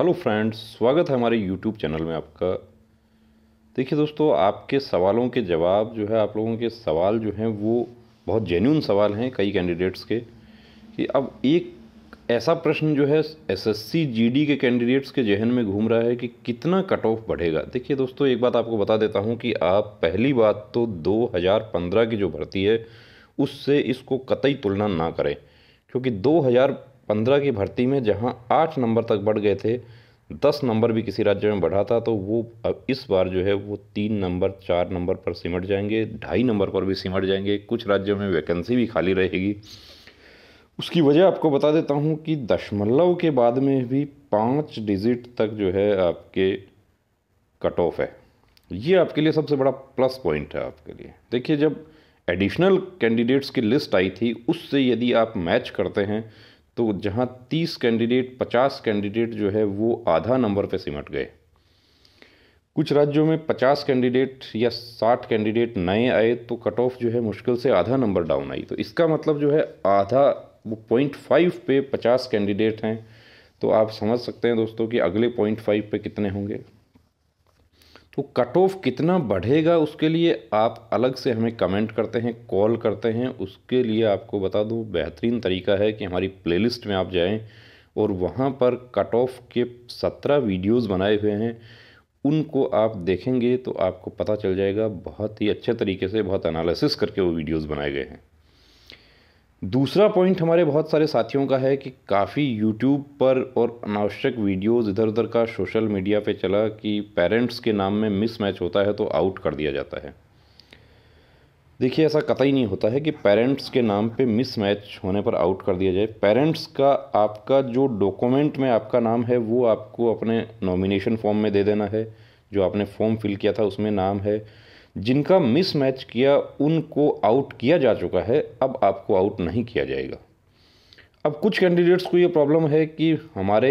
hello friends स्वागत है हमारे यूट्यूब चैनल में आपका देखिए दोस्तों आपके सवालों के जवाब जो है आप लोगों के सवाल जो हैं वो बहुत जेन्यून सवाल हैं कई कैंडिडेट्स के कि अब एक ऐसा प्रश्न जो है एसएससी जीडी के कैंडिडेट्स के जहन में घूम रहा है कि कितना कट ऑफ बढ़ेगा देखिए दोस्तों एक बात आपको बता देता हूँ कि आप पहली बात तो 2015 की जो भर्ती है उससे इसको कतई तुलना ना करें क्योंकि 2000 पंद्रह की भर्ती में जहाँ आठ नंबर तक बढ़ गए थे दस नंबर भी किसी राज्य में बढ़ा था तो वो अब इस बार जो है वो तीन नंबर चार नंबर पर सिमट जाएंगे ढाई नंबर पर भी सिमट जाएंगे कुछ राज्यों में वैकेंसी भी खाली रहेगी उसकी वजह आपको बता देता हूँ कि दशमलव के बाद में भी पाँच डिजिट तक जो है आपके कट ऑफ है ये आपके लिए सबसे बड़ा प्लस पॉइंट है आपके लिए देखिए जब एडिशनल कैंडिडेट्स की लिस्ट आई थी उससे यदि आप मैच करते हैं तो जहाँ तीस कैंडिडेट पचास कैंडिडेट जो है वो आधा नंबर पे सिमट गए कुछ राज्यों में पचास कैंडिडेट या साठ कैंडिडेट नए आए तो कट ऑफ जो है मुश्किल से आधा नंबर डाउन आई तो इसका मतलब जो है आधा वो पॉइंट फाइव पे पचास कैंडिडेट हैं तो आप समझ सकते हैं दोस्तों कि अगले पॉइंट फाइव पे कितने होंगे तो कट ऑफ कितना बढ़ेगा उसके लिए आप अलग से हमें कमेंट करते हैं कॉल करते हैं उसके लिए आपको बता दूँ बेहतरीन तरीका है कि हमारी प्लेलिस्ट में आप जाएं और वहाँ पर कट ऑफ के सत्रह वीडियोस बनाए हुए हैं उनको आप देखेंगे तो आपको पता चल जाएगा बहुत ही अच्छे तरीके से बहुत एनालिसिस करके वो वीडियोस बनाए गए हैं दूसरा पॉइंट हमारे बहुत सारे साथियों का है कि काफ़ी यूट्यूब पर और अनावश्यक वीडियोस इधर उधर का सोशल मीडिया पे चला कि पेरेंट्स के नाम में मिसमैच होता है तो आउट कर दिया जाता है देखिए ऐसा कतई नहीं होता है कि पेरेंट्स के नाम पे मिसमैच होने पर आउट कर दिया जाए पेरेंट्स का आपका जो डॉक्यूमेंट में आपका नाम है वो आपको अपने नॉमिनेशन फॉर्म में दे देना है जो आपने फॉर्म फिल किया था उसमें नाम है जिनका मिसमैच किया उनको आउट किया जा चुका है अब आपको आउट नहीं किया जाएगा अब कुछ कैंडिडेट्स को ये प्रॉब्लम है कि हमारे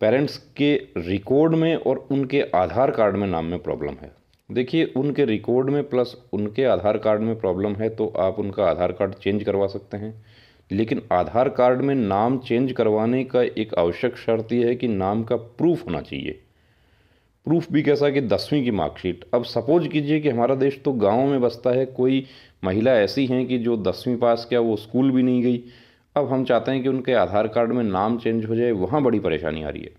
पेरेंट्स के रिकॉर्ड में और उनके आधार कार्ड में नाम में प्रॉब्लम है देखिए उनके रिकॉर्ड में प्लस उनके आधार कार्ड में प्रॉब्लम है तो आप उनका आधार कार्ड चेंज करवा सकते हैं लेकिन आधार कार्ड में नाम चेंज करवाने का एक आवश्यक शर्त यह है कि नाम का प्रूफ होना चाहिए प्रूफ भी कैसा कि दसवीं की मार्कशीट अब सपोज कीजिए कि हमारा देश तो गाँव में बसता है कोई महिला ऐसी हैं कि जो दसवीं पास किया वो स्कूल भी नहीं गई अब हम चाहते हैं कि उनके आधार कार्ड में नाम चेंज हो जाए वहाँ बड़ी परेशानी आ रही है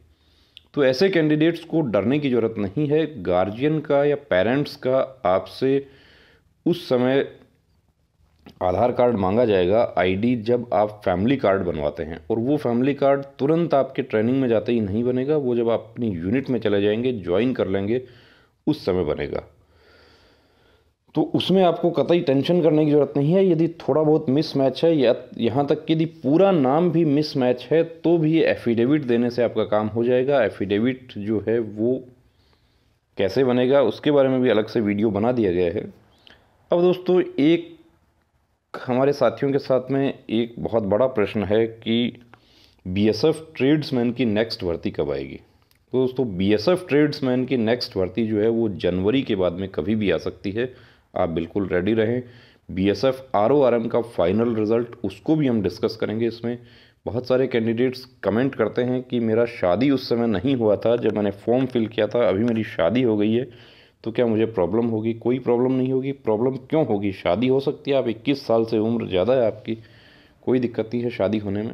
तो ऐसे कैंडिडेट्स को डरने की ज़रूरत नहीं है गार्जियन का या पेरेंट्स का आपसे उस समय आधार कार्ड मांगा जाएगा आईडी जब आप फैमिली कार्ड बनवाते हैं और वो फैमिली कार्ड तुरंत आपके ट्रेनिंग में जाते ही नहीं बनेगा वो जब आप अपनी यूनिट में चले जाएंगे ज्वाइन कर लेंगे उस समय बनेगा तो उसमें आपको कतई टेंशन करने की ज़रूरत नहीं है यदि थोड़ा बहुत मिसमैच है या यहाँ तक कि यदि पूरा नाम भी मिसमैच है तो भी एफिडेविट देने से आपका काम हो जाएगा एफिडेविट जो है वो कैसे बनेगा उसके बारे में भी अलग से वीडियो बना दिया गया है अब दोस्तों एक हमारे साथियों के साथ में एक बहुत बड़ा प्रश्न है कि बी एस एफ ट्रेड्समैन की नेक्स्ट भर्ती कब आएगी तो दोस्तों बी एस एफ ट्रेड्समैन की नेक्स्ट भर्ती जो है वो जनवरी के बाद में कभी भी आ सकती है आप बिल्कुल रेडी रहें B S F R O R M का फाइनल रिजल्ट उसको भी हम डिस्कस करेंगे इसमें बहुत सारे कैंडिडेट्स कमेंट करते हैं कि मेरा शादी उस समय नहीं हुआ था जब मैंने फॉर्म फिल किया था अभी मेरी शादी हो गई है तो क्या मुझे प्रॉब्लम होगी कोई प्रॉब्लम नहीं होगी प्रॉब्लम क्यों होगी शादी हो सकती है आप इक्कीस साल से उम्र ज़्यादा है आपकी कोई दिक्कत नहीं है शादी होने में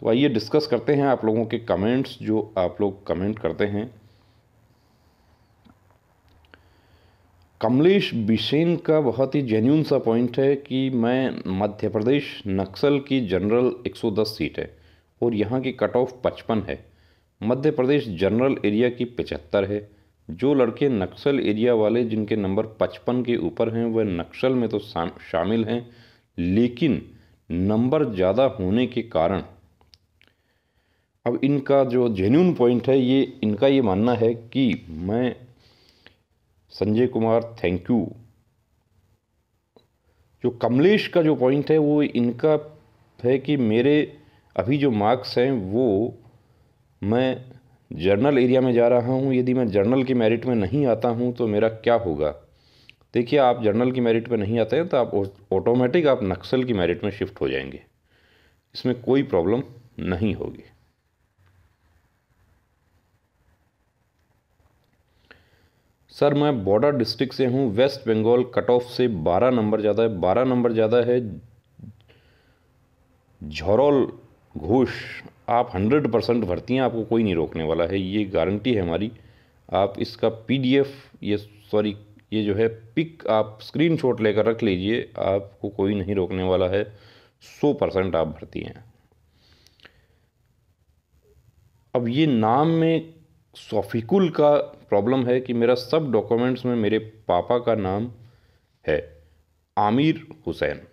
तो आइए डिस्कस करते हैं आप लोगों के कमेंट्स जो आप लोग कमेंट करते हैं कमलेश बिसेन का बहुत ही जेन्यून सा पॉइंट है कि मैं मध्य प्रदेश नक्सल की जनरल 110 सीट है और यहाँ की कट ऑफ पचपन है मध्य प्रदेश जनरल एरिया की पचहत्तर है जो लड़के नक्सल एरिया वाले जिनके नंबर पचपन के ऊपर हैं वह नक्सल में तो शामिल हैं लेकिन नंबर ज़्यादा होने के कारण अब इनका जो जेन्यून पॉइंट है ये इनका ये मानना है कि मैं संजय कुमार थैंक यू जो कमलेश का जो पॉइंट है वो इनका है कि मेरे अभी जो मार्क्स हैं वो मैं जर्नल एरिया में जा रहा हूँ यदि मैं जर्नल की मेरिट में नहीं आता हूँ तो मेरा क्या होगा देखिए आप जर्नल की मेरिट में नहीं आते हैं तो आप ऑटोमेटिक आप नक्सल की मेरिट में शिफ्ट हो जाएंगे इसमें कोई प्रॉब्लम नहीं होगी सर मैं बॉर्डर डिस्ट्रिक्ट से हूँ वेस्ट बंगाल कट ऑफ से बारह नंबर ज़्यादा है बारह नंबर ज़्यादा है झोरोल घोष आप हंड्रेड परसेंट भरती हैं आपको कोई नहीं रोकने वाला है ये गारंटी है हमारी आप इसका पीडीएफ ये सॉरी ये जो है पिक आप शॉट लेकर रख लीजिए आपको कोई नहीं रोकने वाला है सौ परसेंट आप भरती हैं अब ये नाम में सोफिकुल का प्रॉब्लम है कि मेरा सब डॉक्यूमेंट्स में मेरे पापा का नाम है आमिर हुसैन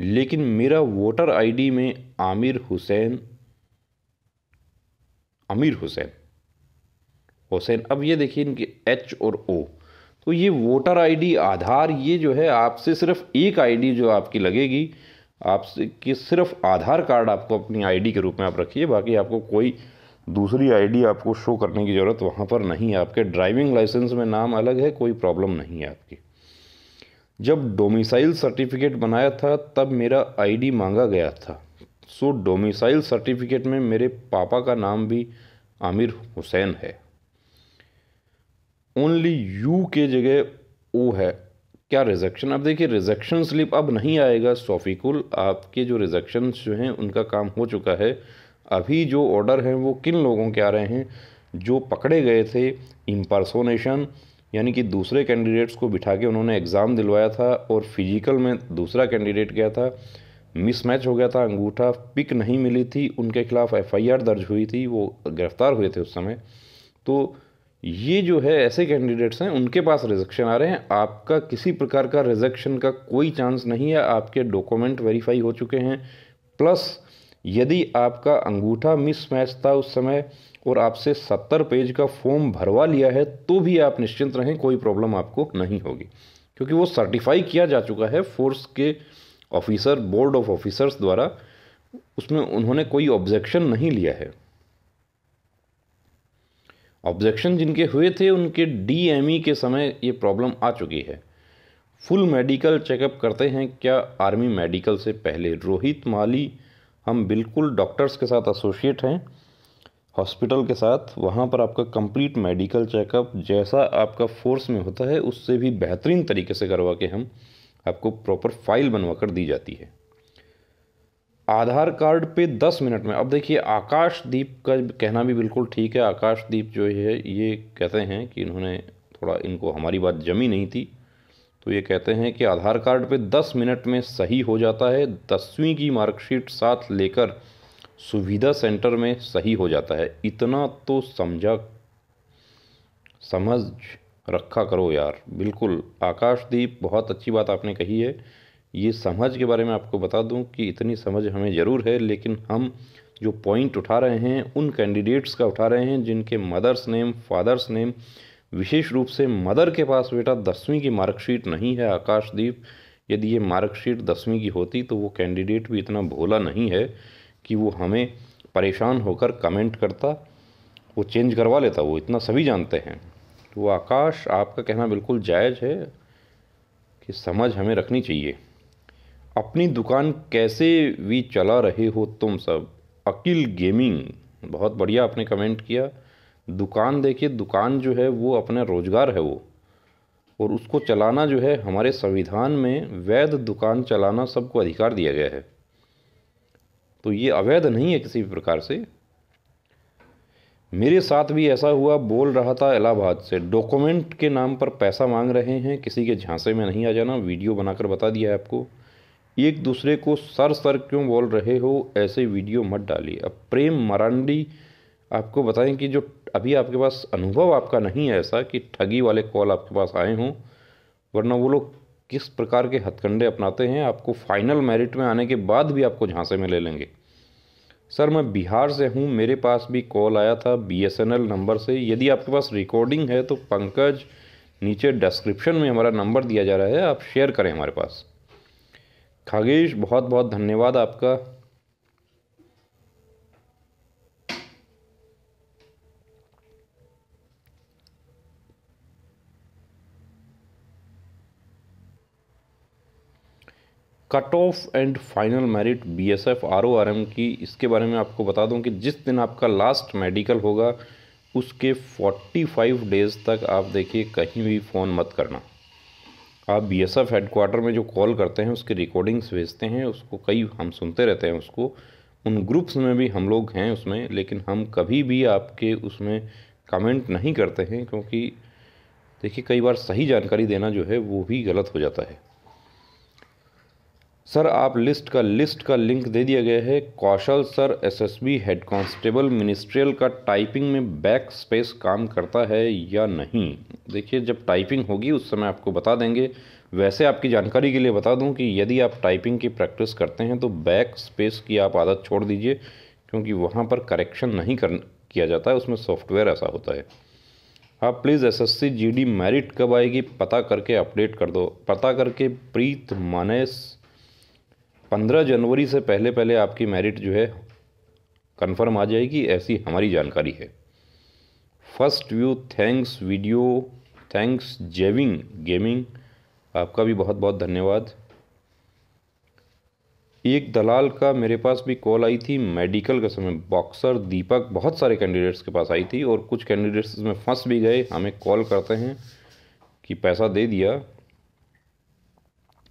लेकिन मेरा वोटर आईडी में आमिर हुसैन अमीर हुसैन हुसैन अब ये देखिए इनके एच और ओ तो ये वोटर आईडी आधार ये जो है आपसे सिर्फ एक आईडी जो आपकी लगेगी आपसे कि सिर्फ आधार कार्ड आपको अपनी आईडी के रूप में आप रखिए बाकी आपको कोई दूसरी आईडी आपको शो करने की ज़रूरत वहाँ पर नहीं है आपके ड्राइविंग लाइसेंस में नाम अलग है कोई प्रॉब्लम नहीं है आपकी जब डोमिसाइल सर्टिफिकेट बनाया था तब मेरा आईडी मांगा गया था सो डोमिसाइल सर्टिफिकेट में मेरे पापा का नाम भी आमिर हुसैन है ओनली यू के जगह ओ है क्या रिजेक्शन अब देखिए रिजेक्शन स्लिप अब नहीं आएगा सोफिकुल आपके जो रिजेक्शन जो हैं उनका काम हो चुका है अभी जो ऑर्डर हैं वो किन लोगों के आ रहे हैं जो पकड़े गए थे इम्पर्सोनेशन यानी कि दूसरे कैंडिडेट्स को बिठा के उन्होंने एग्ज़ाम दिलवाया था और फिजिकल में दूसरा कैंडिडेट गया था मिसमैच हो गया था अंगूठा पिक नहीं मिली थी उनके खिलाफ एफआईआर दर्ज हुई थी वो गिरफ्तार हुए थे उस समय तो ये जो है ऐसे कैंडिडेट्स हैं उनके पास रिजेक्शन आ रहे हैं आपका किसी प्रकार का रिजेक्शन का कोई चांस नहीं है आपके डॉक्यूमेंट वेरीफाई हो चुके हैं प्लस यदि आपका अंगूठा मिसमैच था उस समय और आपसे सत्तर पेज का फॉर्म भरवा लिया है तो भी आप निश्चिंत रहें कोई प्रॉब्लम आपको नहीं होगी क्योंकि वो सर्टिफाई किया जा चुका है फोर्स के ऑफिसर बोर्ड ऑफ ऑफिसर्स द्वारा उसमें उन्होंने कोई ऑब्जेक्शन नहीं लिया है ऑब्जेक्शन जिनके हुए थे उनके डीएमई e के समय ये प्रॉब्लम आ चुकी है फुल मेडिकल चेकअप करते हैं क्या आर्मी मेडिकल से पहले रोहित माली हम बिल्कुल डॉक्टर्स के साथ एसोसिएट हैं हॉस्पिटल के साथ वहाँ पर आपका कंप्लीट मेडिकल चेकअप जैसा आपका फोर्स में होता है उससे भी बेहतरीन तरीके से करवा के हम आपको प्रॉपर फाइल बनवा कर दी जाती है आधार कार्ड पे दस मिनट में अब देखिए आकाशदीप का कहना भी बिल्कुल ठीक है आकाशदीप जो है ये कहते हैं कि इन्होंने थोड़ा इनको हमारी बात जमी नहीं थी तो ये कहते हैं कि आधार कार्ड पे दस मिनट में सही हो जाता है दसवीं की मार्कशीट साथ लेकर सुविधा सेंटर में सही हो जाता है इतना तो समझा समझ रखा करो यार बिल्कुल आकाशदीप बहुत अच्छी बात आपने कही है ये समझ के बारे में आपको बता दूं कि इतनी समझ हमें ज़रूर है लेकिन हम जो पॉइंट उठा रहे हैं उन कैंडिडेट्स का उठा रहे हैं जिनके मदर्स नेम फादर्स नेम विशेष रूप से मदर के पास बेटा दसवीं की मार्कशीट नहीं है आकाशदीप यदि ये मार्कशीट दसवीं की होती तो वो कैंडिडेट भी इतना भोला नहीं है कि वो हमें परेशान होकर कमेंट करता वो चेंज करवा लेता वो इतना सभी जानते हैं तो आकाश आपका कहना बिल्कुल जायज़ है कि समझ हमें रखनी चाहिए अपनी दुकान कैसे भी चला रहे हो तुम सब अकिल गेमिंग बहुत बढ़िया आपने कमेंट किया दुकान देखिए दुकान जो है वो अपना रोज़गार है वो और उसको चलाना जो है हमारे संविधान में वैध दुकान चलाना सबको अधिकार दिया गया है तो ये अवैध नहीं है किसी भी प्रकार से मेरे साथ भी ऐसा हुआ बोल रहा था इलाहाबाद से डॉक्यूमेंट के नाम पर पैसा मांग रहे हैं किसी के झांसे में नहीं आ जाना वीडियो बनाकर बता दिया है आपको एक दूसरे को सर सर क्यों बोल रहे हो ऐसे वीडियो मत डालिए अब प्रेम मरांडी आपको बताएं कि जो अभी आपके पास अनुभव आपका नहीं है ऐसा कि ठगी वाले कॉल आपके पास आए हों वरना वो लोग किस प्रकार के हथकंडे अपनाते हैं आपको फाइनल मेरिट में आने के बाद भी आपको झांसे में ले लेंगे सर मैं बिहार से हूँ मेरे पास भी कॉल आया था बी नंबर से यदि आपके पास रिकॉर्डिंग है तो पंकज नीचे डिस्क्रिप्शन में हमारा नंबर दिया जा रहा है आप शेयर करें हमारे पास खागेश बहुत बहुत धन्यवाद आपका cut off and final merit B S F R O R M की इसके बारे में आपको बता दूं कि जिस दिन आपका लास्ट मेडिकल होगा उसके फोर्टी फाइव डेज़ तक आप देखिए कहीं भी फ़ोन मत करना आप बी एस एफ हेडकोार्टर में जो कॉल करते हैं उसकी रिकॉर्डिंग्स भेजते हैं उसको कई हम सुनते रहते हैं उसको उन ग्रुप्स में भी हम लोग हैं उसमें लेकिन हम कभी भी आपके उसमें कमेंट नहीं करते हैं क्योंकि देखिए कई बार सही जानकारी देना जो है वो भी गलत हो जाता है सर आप लिस्ट का लिस्ट का लिंक दे दिया गया है Kaushal sir SSB head constable ministerial का टाइपिंग में बैक स्पेस काम करता है या नहीं देखिए जब टाइपिंग होगी उस समय आपको बता देंगे वैसे आपकी जानकारी के लिए बता दूं कि यदि आप टाइपिंग की प्रैक्टिस करते हैं तो बैक स्पेस की आप आदत छोड़ दीजिए क्योंकि वहाँ पर करेक्शन नहीं कर किया जाता है उसमें सॉफ्टवेयर ऐसा होता है आप please S S C G D merit कब आएगी पता करके अपडेट कर दो पता करके प्रीत मानस पंद्रह जनवरी से पहले पहले आपकी मेरिट जो है कन्फर्म आ जाएगी ऐसी हमारी जानकारी है first view thanks video thanks जेविंग गेमिंग आपका भी बहुत बहुत धन्यवाद एक दलाल का मेरे पास भी कॉल आई थी मेडिकल के समय बॉक्सर दीपक बहुत सारे कैंडिडेट्स के पास आई थी और कुछ कैंडिडेट्स में फंस भी गए हमें कॉल करते हैं कि पैसा दे दिया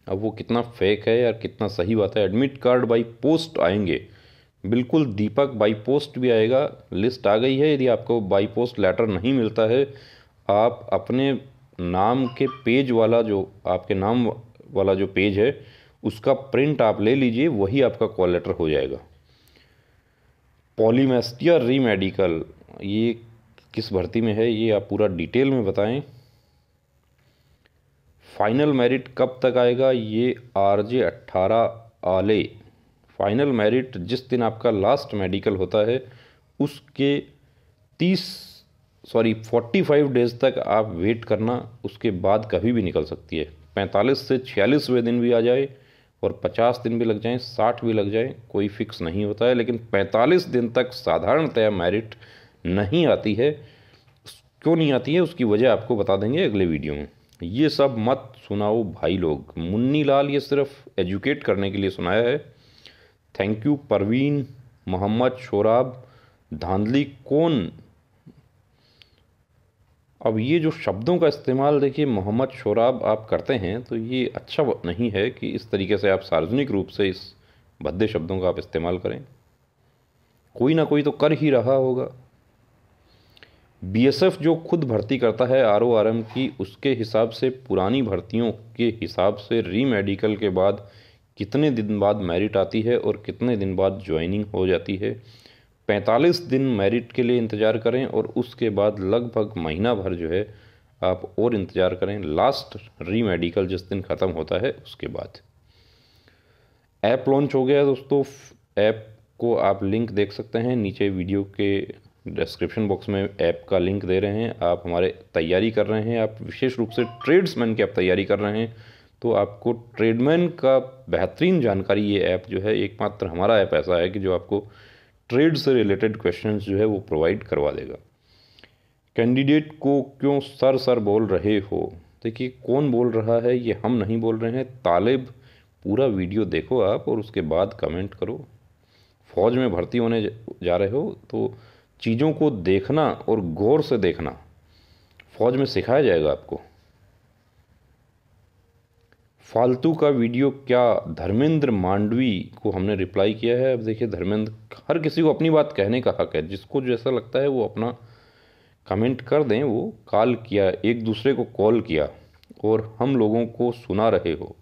अब वो कितना फेक है यार कितना सही बात है एडमिट कार्ड बाई पोस्ट आएंगे बिल्कुल दीपक बाई पोस्ट भी आएगा लिस्ट आ गई है यदि आपको बाई पोस्ट लेटर नहीं मिलता है आप अपने नाम के पेज वाला जो आपके नाम वाला जो पेज है उसका प्रिंट आप ले लीजिए वही आपका कॉल लेटर हो जाएगा पॉलीमेस्टिया रीमेडिकल ये किस भर्ती में है ये आप पूरा डिटेल में बताएं फाइनल मेरिट कब तक आएगा ये आर जे अट्ठारह आले फाइनल मेरिट जिस दिन आपका लास्ट मेडिकल होता है उसके तीस सॉरी फोर्टी फाइव डेज तक आप वेट करना उसके बाद कभी भी निकल सकती है पैंतालीस से छियालीसवें दिन भी आ जाए और पचास दिन भी लग जाएँ साठ भी लग जाए कोई फिक्स नहीं होता है लेकिन पैंतालीस दिन तक साधारणतया मेरिट नहीं आती है क्यों नहीं आती है उसकी वजह आपको बता देंगे अगले वीडियो में ये सब मत सुनाओ भाई लोग मुन्नी लाल ये सिर्फ एजुकेट करने के लिए सुनाया है थैंक यू परवीन मोहम्मद शोराब धांधली कौन अब ये जो शब्दों का इस्तेमाल देखिए मोहम्मद शोराब आप करते हैं तो ये अच्छा नहीं है कि इस तरीके से आप सार्वजनिक रूप से इस भद्दे शब्दों का आप इस्तेमाल करें कोई ना कोई तो कर ही रहा होगा बीएसएफ जो खुद भर्ती करता है आर आर ओ एम की उसके हिसाब से पुरानी भर्तियों के हिसाब से री मेडिकल के बाद कितने दिन बाद मेरिट आती है और कितने दिन बाद ज्वाइनिंग हो जाती है 45 दिन मेरिट के लिए इंतज़ार करें और उसके बाद लगभग महीना भर जो है आप और इंतज़ार करें लास्ट री मेडिकल जिस दिन ख़त्म होता है उसके बाद ऐप लॉन्च हो गया दोस्तों ऐप को आप लिंक देख सकते हैं नीचे वीडियो के डिस्क्रिप्शन बॉक्स में ऐप का लिंक दे रहे हैं आप हमारे तैयारी कर रहे हैं आप विशेष रूप से ट्रेड्समैन की आप तैयारी कर रहे हैं तो आपको ट्रेडमैन का बेहतरीन जानकारी ये ऐप जो है एकमात्र हमारा ऐप ऐसा है कि जो आपको ट्रेड से रिलेटेड क्वेश्चन जो है वो प्रोवाइड करवा देगा कैंडिडेट को क्यों सर सर बोल रहे हो देखिए कौन बोल रहा है ये हम नहीं बोल रहे हैं तालिब पूरा वीडियो देखो आप और उसके बाद कमेंट करो फौज में भर्ती होने जा रहे हो तो चीज़ों को देखना और गौर से देखना फौज में सिखाया जाएगा आपको फालतू का वीडियो क्या धर्मेंद्र मांडवी को हमने रिप्लाई किया है अब देखिए धर्मेंद्र हर किसी को अपनी बात कहने का हक है जिसको जैसा लगता है वो अपना कमेंट कर दें वो कॉल किया एक दूसरे को कॉल किया और हम लोगों को सुना रहे हो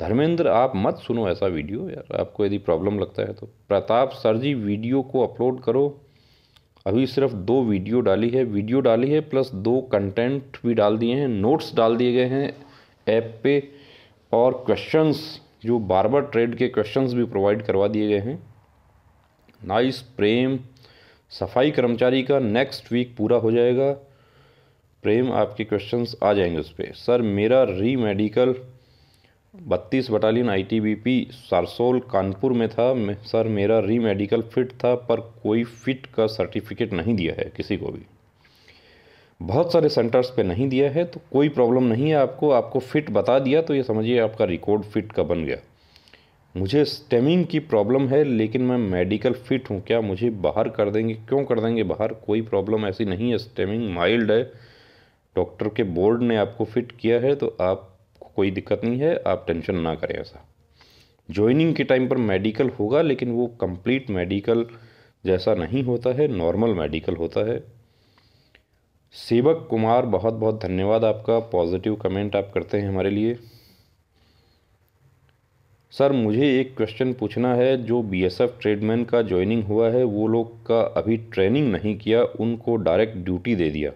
धर्मेंद्र आप मत सुनो ऐसा वीडियो यार आपको यदि प्रॉब्लम लगता है तो प्रताप सर जी वीडियो को अपलोड करो अभी सिर्फ दो वीडियो डाली है वीडियो डाली है प्लस दो कंटेंट भी डाल दिए हैं नोट्स डाल दिए गए हैं ऐप पे और क्वेश्चंस जो बार बार ट्रेड के क्वेश्चंस भी प्रोवाइड करवा दिए गए हैं नाइस प्रेम सफाई कर्मचारी का नेक्स्ट वीक पूरा हो जाएगा प्रेम आपके क्वेश्चंस आ जाएंगे उस पर सर मेरा री मेडिकल बत्तीस बटालियन आईटीबीपी सारसोल कानपुर में था सर मेरा री मेडिकल फिट था पर कोई फिट का सर्टिफिकेट नहीं दिया है किसी को भी बहुत सारे सेंटर्स पे नहीं दिया है तो कोई प्रॉब्लम नहीं है आपको आपको फिट बता दिया तो ये समझिए आपका रिकॉर्ड फिट का बन गया मुझे स्टेमिंग की प्रॉब्लम है लेकिन मैं मेडिकल फिट हूँ क्या मुझे बाहर कर देंगे क्यों कर देंगे बाहर कोई प्रॉब्लम ऐसी नहीं है स्टेमिंग माइल्ड है डॉक्टर के बोर्ड ने आपको फिट किया है तो आप कोई दिक्कत नहीं है आप टेंशन ना करें ऐसा ज्वाइनिंग के टाइम पर मेडिकल होगा लेकिन वो कंप्लीट मेडिकल जैसा नहीं होता है नॉर्मल मेडिकल होता है सेवक कुमार बहुत बहुत धन्यवाद आपका पॉजिटिव कमेंट आप करते हैं हमारे लिए सर मुझे एक क्वेश्चन पूछना है जो बीएसएफ ट्रेडमैन का ज्वाइनिंग हुआ है वो लोग का अभी ट्रेनिंग नहीं किया उनको डायरेक्ट ड्यूटी दे दिया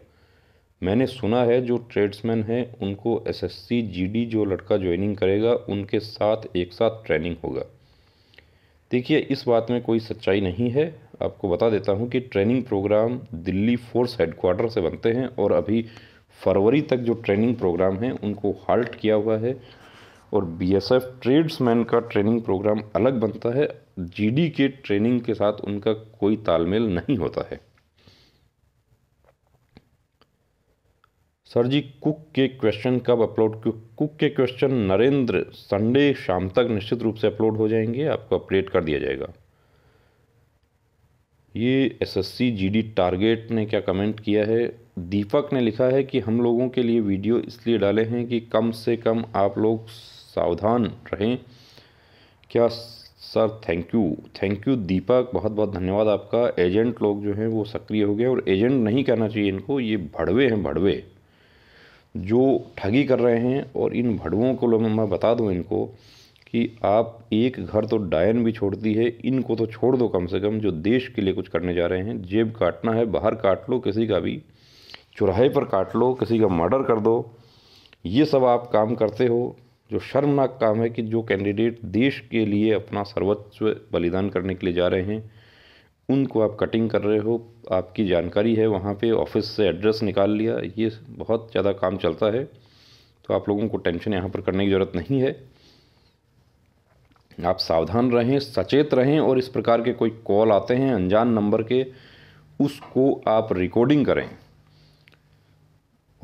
मैंने सुना है जो ट्रेड्समैन हैं उनको एसएससी जीडी जो लड़का ज्वाइनिंग करेगा उनके साथ एक साथ ट्रेनिंग होगा देखिए इस बात में कोई सच्चाई नहीं है आपको बता देता हूँ कि training programme Delhi force headquarter से बनते हैं और अभी फरवरी तक जो ट्रेनिंग प्रोग्राम है उनको हाल्ट किया हुआ है और बीएसएफ ट्रेड्समैन का ट्रेनिंग प्रोग्राम अलग बनता है जीडी के ट्रेनिंग के साथ उनका कोई तालमेल नहीं होता है सर जी कुक के क्वेश्चन कब अपलोड क्यों कुक के क्वेश्चन नरेंद्र संडे शाम तक निश्चित रूप से अपलोड हो जाएंगे आपको अपडेट कर दिया जाएगा ये एसएससी जीडी टारगेट ने क्या कमेंट किया है दीपक ने लिखा है कि हम लोगों के लिए वीडियो इसलिए डाले हैं कि कम से कम आप लोग सावधान रहें क्या sir thank you thank you Deepak बहुत बहुत धन्यवाद आपका एजेंट लोग जो हैं वो सक्रिय हो गए और एजेंट नहीं कहना चाहिए इनको ये भड़वे हैं भड़वे जो ठगी कर रहे हैं और इन भड़ुओं को मैं बता दूं इनको कि आप एक घर तो डायन भी छोड़ती है इनको तो छोड़ दो कम से कम जो देश के लिए कुछ करने जा रहे हैं जेब काटना है बाहर काट लो किसी का भी चौराहे पर काट लो किसी का मर्डर कर दो ये सब आप काम करते हो जो शर्मनाक काम है कि जो कैंडिडेट देश के लिए अपना सर्वोच्च बलिदान करने के लिए जा रहे हैं उनको आप कटिंग कर रहे हो आपकी जानकारी है वहाँ पे ऑफिस से एड्रेस निकाल लिया ये बहुत ज़्यादा काम चलता है तो आप लोगों को टेंशन यहाँ पर करने की ज़रूरत नहीं है आप सावधान रहें सचेत रहें और इस प्रकार के कोई कॉल आते हैं अनजान नंबर के उसको आप रिकॉर्डिंग करें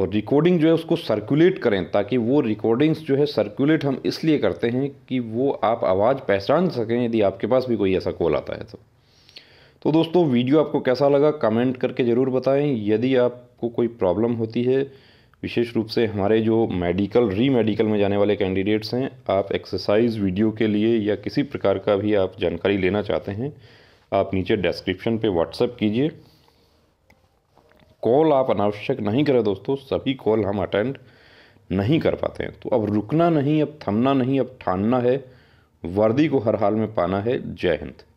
और रिकॉर्डिंग जो है उसको सर्कुलेट करें ताकि वो रिकॉर्डिंग्स जो है सर्कुलेट हम इसलिए करते हैं कि वो आप आवाज़ पहचान सकें यदि आपके पास भी कोई ऐसा कॉल आता है तो तो दोस्तों वीडियो आपको कैसा लगा कमेंट करके ज़रूर बताएं यदि आपको कोई प्रॉब्लम होती है विशेष रूप से हमारे जो मेडिकल री मेडिकल में जाने वाले कैंडिडेट्स हैं आप एक्सरसाइज वीडियो के लिए या किसी प्रकार का भी आप जानकारी लेना चाहते हैं आप नीचे डिस्क्रिप्शन पे व्हाट्सएप कीजिए कॉल आप अनावश्यक नहीं करें दोस्तों सभी कॉल हम अटेंड नहीं कर पाते हैं तो अब रुकना नहीं अब थमना नहीं अब ठानना है वर्दी को हर हाल में पाना है जय हिंद